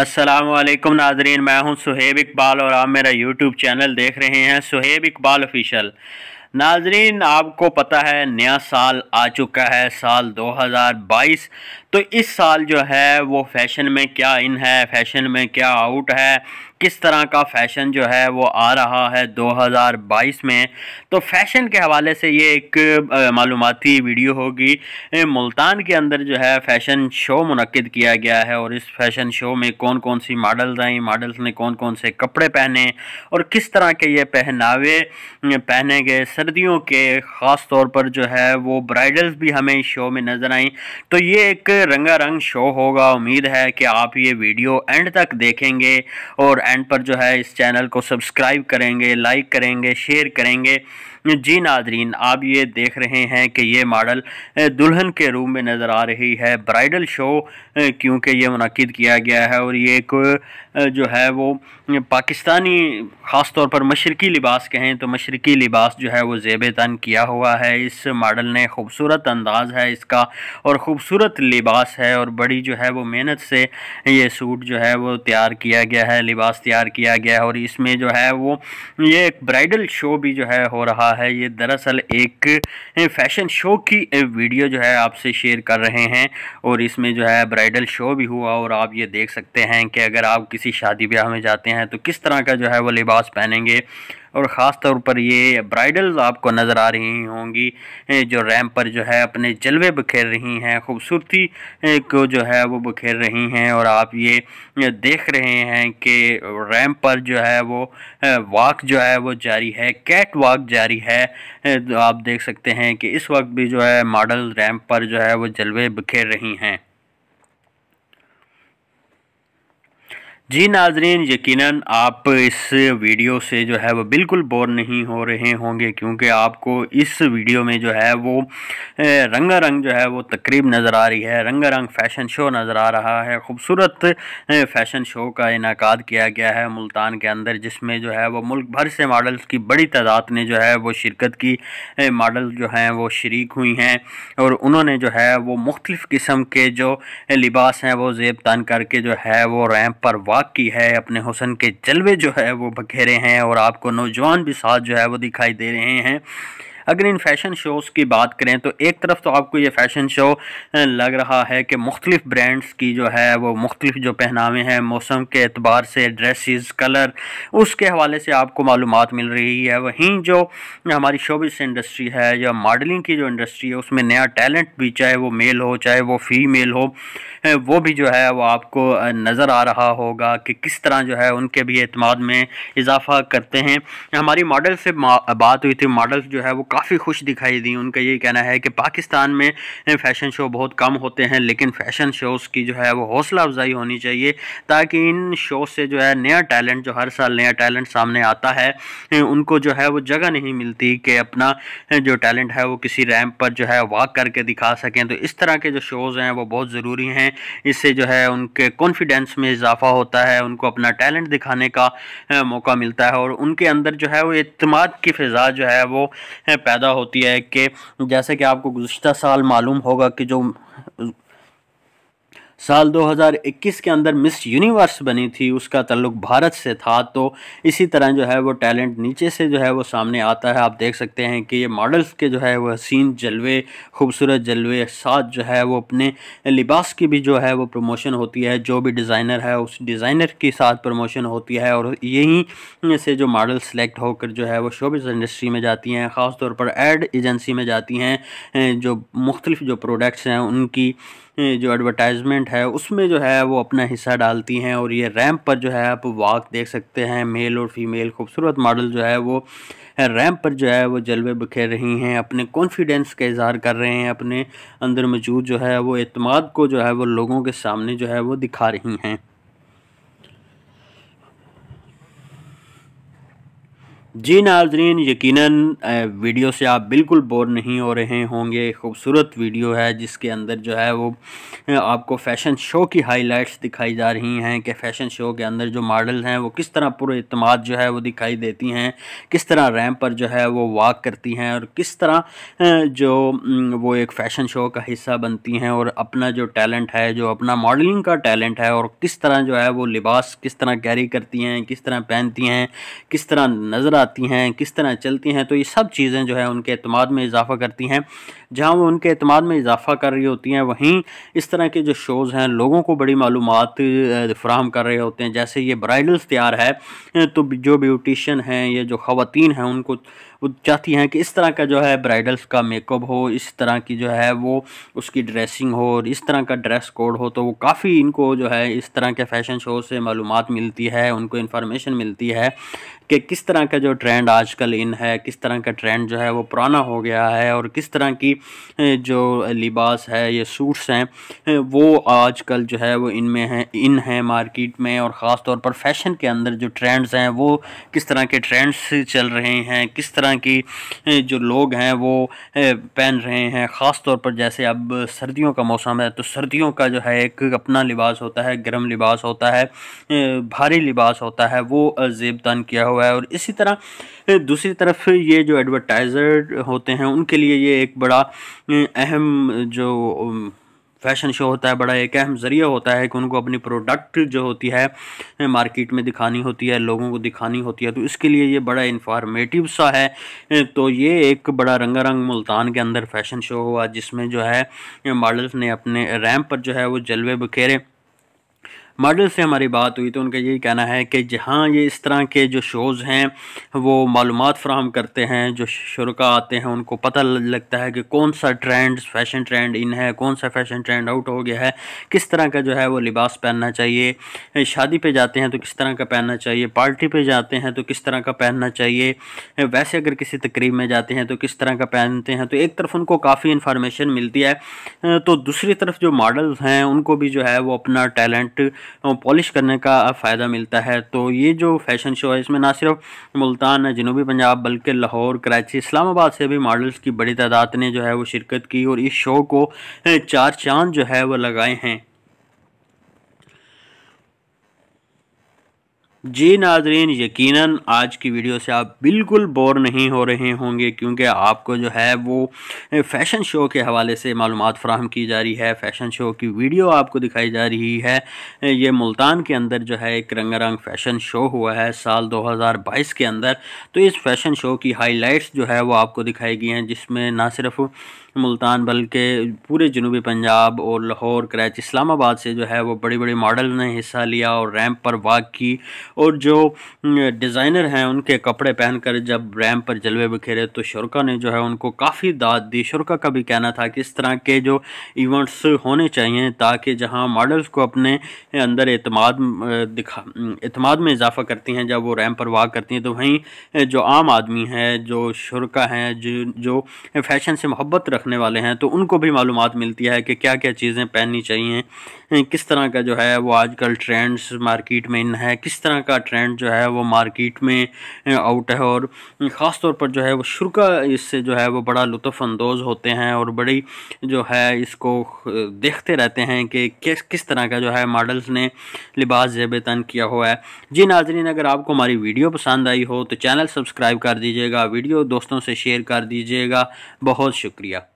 असलम नाजरीन मैं हूं सुहेब इकबाल और आप मेरा यूट्यूब चैनल देख रहे हैं सुहेब इकबाल ऑफिशल नाजरीन आपको पता है नया साल आ चुका है साल 2022 तो इस साल जो है वो फैशन में क्या इन है फैशन में क्या आउट है किस तरह का फ़ैशन जो है वो आ रहा है 2022 में तो फैशन के हवाले से ये एक मालूमती वीडियो होगी मुल्तान के अंदर जो है फ़ैशन शो मनद किया गया है और इस फैशन शो में कौन कौन सी मॉडल्स आई मॉडल्स ने कौन कौन से कपड़े पहने और किस तरह के ये पहनावे पहने गए सर्दियों के ख़ास तौर पर जो है वो ब्राइडल्स भी हमें इस शो में नज़र आई तो ये एक रंगा रंग शो होगा उम्मीद है कि आप ये वीडियो एंड तक देखेंगे और एंड पर जो है इस चैनल को सब्सक्राइब करेंगे लाइक करेंगे शेयर करेंगे जी नाजरीन आप ये देख रहे हैं कि ये मॉडल दुल्हन के रूम में नज़र आ रही है ब्राइडल शो क्योंकि ये मनद किया गया है और ये एक जो है वो पाकिस्तानी ख़ास तौर पर मशरकी लिबास कहें तो मशरकी लिबास जो है वो जेब तन किया हुआ है इस मॉडल ने खूबसूरत अंदाज़ है इसका और ख़ूबसूरत लिबास है और बड़ी जो है वो मेहनत से ये सूट जो है वो तैयार किया गया है लिबास तैयार किया गया है और इसमें जो है वो ये एक ब्राइडल शो भी जो है हो रहा रहा है ये दरअसल एक फैशन शो की वीडियो जो है आपसे शेयर कर रहे हैं और इसमें जो है ब्राइडल शो भी हुआ और आप ये देख सकते हैं कि अगर आप किसी शादी ब्याह में जाते हैं तो किस तरह का जो है वो लिबास पहनेंगे और ख़ास तौर पर ये ब्राइडल्स आपको नज़र आ रही होंगी जो रैम पर जो है अपने जलवे बखेर रही हैं खूबसूरती को जो है वो बखेर रही हैं और आप ये देख रहे हैं कि रैम पर जो है वो वाक जो है वो जारी है कैट वाक जारी है तो आप देख सकते हैं कि इस वक्त भी जो है मॉडल रैम पर जो है वो जलवे बखेर रही हैं जी नाजरीन यकीनन आप इस वीडियो से जो है वो बिल्कुल बोर नहीं हो रहे होंगे क्योंकि आपको इस वीडियो में जो है वो रंगा रंग जो है वो तकरीब नज़र आ रही है रंगा रंग फैशन शो नज़र आ रहा है खूबसूरत फैशन शो का इनका किया गया है मुल्तान के अंदर जिसमें जो है वो मुल्क भर से मॉडल्स की बड़ी तादाद ने जो है वो शिरकत की मॉडल जो हैं वो शरीक हुई हैं और उन्होंने जो है वो मुख्तफ़ किस्म के जो लिबास हैं वो जेब तान करके जो है वो रैम्प पर वाक पाक की है अपने हुसन के जलवे जो है वो बखेरे हैं और आपको नौजवान भी साथ जो है वो दिखाई दे रहे हैं अगर इन फैशन शोज़ की बात करें तो एक तरफ तो आपको ये फैशन शो लग रहा है कि मुख्तलिफ़ ब्रांड्स की जो है वो मुख्तलिफ जो पहनावे हैं मौसम के अतबार से ड्रेसिस कलर उसके हवाले से आपको मालूम मिल रही है वहीं जो हमारी शोबिस इंडस्ट्री है या मॉडलिंग की जो इंडस्ट्री है उसमें नया टैलेंट भी चाहे वो मेल हो चाहे वो फीमेल हो वो भी जो है वो आपको नज़र आ रहा होगा कि किस तरह जो है उनके भी अतमाद में इजाफा करते हैं हमारी मॉडल से बात हुई थी मॉडल्स जो है वो काफ़ी खुश दिखाई दी उनका ये कहना है कि पाकिस्तान में फैशन शो बहुत कम होते हैं लेकिन फैशन शोज़ की जो है वो हौसला अफजाई होनी चाहिए ताकि इन शो से जो है नया टैलेंट जो हर साल नया टैलेंट सामने आता है उनको जो है वो जगह नहीं मिलती कि अपना जो टैलेंट है वो किसी रैम्प पर जो है वॉक करके दिखा सकें तो इस तरह के जो शोज़ हैं वो बहुत ज़रूरी हैं इससे जो है उनके कॉन्फिडेंस में इजाफा होता है उनको अपना टैलेंट दिखाने का मौका मिलता है और उनके अंदर जो है वो अतमाद की फ़िज़ा जो है वो पैदा होती है कि जैसे कि आपको गुज्तर साल मालूम होगा कि जो साल 2021 के अंदर मिस यूनिवर्स बनी थी उसका तल्लुक भारत से था तो इसी तरह जो है वो टैलेंट नीचे से जो है वो सामने आता है आप देख सकते हैं कि ये मॉडल्स के जो है वो हसीन जलवे खूबसूरत जलवे साथ जो है वो अपने लिबास की भी जो है वो प्रमोशन होती है जो भी डिज़ाइनर है उस डिज़ाइनर के साथ प्रमोशन होती है और यहीं से जो मॉडल सेलेक्ट होकर जो है वो शोबिस इंडस्ट्री में जाती हैं ख़ासतौर पर एड एजेंसी में जाती हैं जो मुख्तलिफ जो प्रोडक्ट्स हैं उनकी जो एडवर्टाइजमेंट है उसमें जो है वो अपना हिस्सा डालती हैं और ये रैंप पर जो है आप वाक देख सकते हैं मेल और फीमेल खूबसूरत मॉडल जो है वो रैंप पर जो है वो जलवे बखेर रही हैं अपने कॉन्फिडेंस का इजहार कर रहे हैं अपने अंदर मौजूद जो है वो अतमाद को जो है वो लोगों के सामने जो है वो दिखा रही हैं जी नाजरीन यकीनन वीडियो से आप बिल्कुल बोर नहीं हो रहे होंगे खूबसूरत वीडियो है जिसके अंदर जो है वो आपको फैशन शो की हाइलाइट्स दिखाई जा रही हैं कि फैशन शो के अंदर जो मॉडल हैं वो किस तरह पूरे इतमाद जो है वो दिखाई देती हैं किस तरह रैम पर जो है वो वॉक करती हैं और किस तरह जो वो एक फ़ैशन शो का हिस्सा बनती हैं और अपना जो टैलेंट है जो अपना मॉडलिंग का टैलेंट है और किस तरह जो है वो लिबास किस तरह कैरी करती हैं किस तरह पहनती हैं किस तरह नज़र आती हैं किस तरह चलती हैं तो ये सब चीज़ें जो है उनके अतमाद में इजाफा करती हैं जहाँ वो उनके अतमाद में इजाफा कर रही होती हैं वहीं इस तरह के जो शोज़ हैं लोगों को बड़ी मालूम फ्राहम कर रहे होते हैं जैसे ये ब्राइडल्स तैयार है तो जो ब्यूटिशन हैं या जो ख़वान हैं उनको वो चाहती हैं कि इस तरह का जो है ब्राइडल्स का मेकअप हो इस तरह की जो है वो उसकी ड्रेसिंग हो और इस तरह का ड्रेस कोड हो तो वो काफ़ी इनको जो है इस तरह के फ़ैशन शो से मालूम मिलती है उनको इन्फॉर्मेशन मिलती है कि किस तरह का जो ट्रेंड आजकल इन है किस तरह का ट्रेंड जो है वो पुराना हो गया है और किस तरह की जो लिबास है ये सूट्स हैं वो आजकल जो है वो इनमें हैं इन हैं मार्केट में और ख़ास तौर पर फैशन के अंदर जो ट्रेंड्स हैं वो किस तरह के ट्रेंड्स चल रहे हैं किस तरह तरह की जो लोग हैं वो पहन रहे हैं ख़ास तौर पर जैसे अब सर्दियों का मौसम है तो सर्दियों का जो है एक अपना लिबास होता है गर्म लिबास होता है भारी लिबास होता है वो जेबदान किया हुआ है और इसी तरह दूसरी तरफ ये जो एडवर्टाइज़र होते हैं उनके लिए ये एक बड़ा अहम जो फैशन शो होता है बड़ा एक अहम ज़रिया होता है कि उनको अपनी प्रोडक्ट जो होती है मार्केट में दिखानी होती है लोगों को दिखानी होती है तो इसके लिए ये बड़ा इन्फॉर्मेटिव सा है तो ये एक बड़ा रंगारंग मुल्तान के अंदर फैशन शो हुआ जिसमें जो है मॉडल्स ने अपने रैम पर जो है वो जलवे बखेरे मॉडल से हमारी बात हुई तो उनका यही कहना है कि जहाँ ये इस तरह के जो शोज़ हैं वो मालूम फ्राहम करते हैं जो शुरुका आते हैं उनको पता लगता है कि कौन सा ट्रेंड फैशन ट्रेंड इन है कौन सा फैशन ट्रेंड आउट हो गया है किस तरह का जो है वो लिबास पहनना चाहिए शादी पे जाते हैं तो किस तरह का पहनना चाहिए पार्टी पे जाते हैं तो किस तरह का पहनना चाहिए वैसे अगर किसी तकरीब में जाते हैं तो किस तरह का पहनते हैं तो एक तरफ उनको काफ़ी इन्फॉर्मेशन मिलती है तो दूसरी तरफ जो मॉडल्स हैं उनको भी जो है वो अपना टैलेंट पॉलिश करने का फ़ायदा मिलता है तो ये जो फैशन शो है इसमें ना सिर्फ मुल्तान जनूबी पंजाब बल्कि लाहौर कराची इस्लामाबाद से भी मॉडल्स की बड़ी तादाद ने जो है वो शिरकत की और इस शो को चार चांद जो है वो लगाए हैं जी नाजरीन यकीनन आज की वीडियो से आप बिल्कुल बोर नहीं हो रहे होंगे क्योंकि आपको जो है वो फैशन शो के हवाले से मालूम फ्राहम की जा रही है फैशन शो की वीडियो आपको दिखाई जा रही है ये मुल्तान के अंदर जो है एक रंग फैशन शो हुआ है साल 2022 के अंदर तो इस फैशन शो की लाइट्स जो है वो आपको दिखाई गई हैं जिसमें ना सिर्फ मुल्तान बल्कि पूरे जनूबी पंजाब और लाहौर कराची इस्लामाबाद से जो है वो बड़े बड़े मॉडल ने हिस्सा लिया और रैंप पर वाक की और जो डिज़ाइनर हैं उनके कपड़े पहनकर जब रैम पर जलवे बिखेरे तो शुरा ने जो है उनको काफ़ी दाद दी शुरा का भी कहना था कि इस तरह के जो इवेंट्स होने चाहिए ताकि जहाँ मॉडल्स को अपने अंदर अतमाद दिखा अतमाद में इजाफा करती हैं जब वो रैम पर वाक करती हैं तो वहीं जो आम आदमी है जो शुरा हैं जो जो फैशन से मोहब्बत रखने वाले हैं तो उनको भी मालूम मिलती है कि क्या क्या चीज़ें पहननी चाहिए किस तरह का जो है वो आजकल ट्रेंड्स मार्केट में इन है किस तरह का ट्रेंड जो है वो मार्केट में आउट eh, है और eh, ख़ास तौर पर जो है वो शुरा इससे जो है वो बड़ा लुफानंदोज़ होते हैं और बड़ी जो है इसको eh, देखते रहते हैं कि किस किस तरह का जो है मॉडल्स ने लिबास जेब तन किया हुआ है जी नाजरीन अगर आपको हमारी वीडियो पसंद आई हो तो चैनल सब्सक्राइब कर दीजिएगा वीडियो दोस्तों से शेयर कर दीजिएगा बहुत शुक्रिया